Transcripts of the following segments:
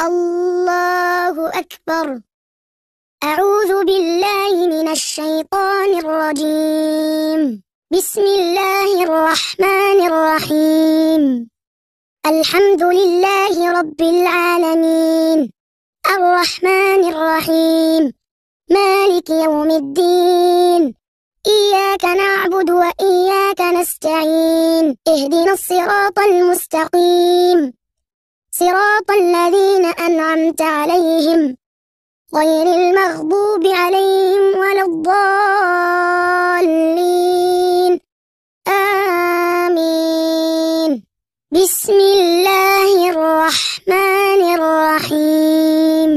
الله أكبر أعوذ بالله من الشيطان الرجيم بسم الله الرحمن الرحيم الحمد لله رب العالمين الرحمن الرحيم مالك يوم الدين إياك نعبد وإياك نستعين اهدنا الصراط المستقيم صراط الذين أنعمت عليهم غير المغضوب عليهم ولا الضالين آمين بسم الله الرحمن الرحيم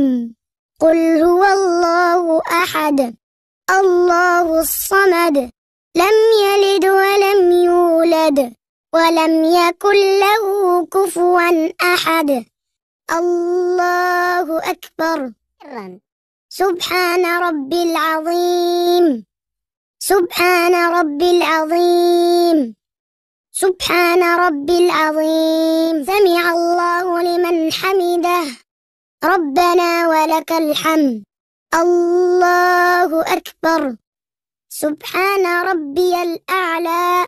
قل هو الله أحد الله الصمد لم يلد ولم يولد ولم يكن له كفوا أحد الله أكبر سبحان رب العظيم سبحان رب العظيم سبحان رب العظيم سمع الله لمن حمده ربنا ولك الحمد الله أكبر سبحان ربي الأعلى